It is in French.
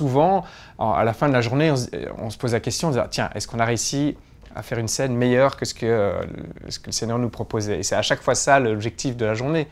souvent, à la fin de la journée, on, se pose la question, ah, tiens, est-ce qu'on a réussi à faire une scène meilleure que ce que, euh, ce que le Seigneur nous proposait Et c'est à chaque fois ça l'objectif de la journée.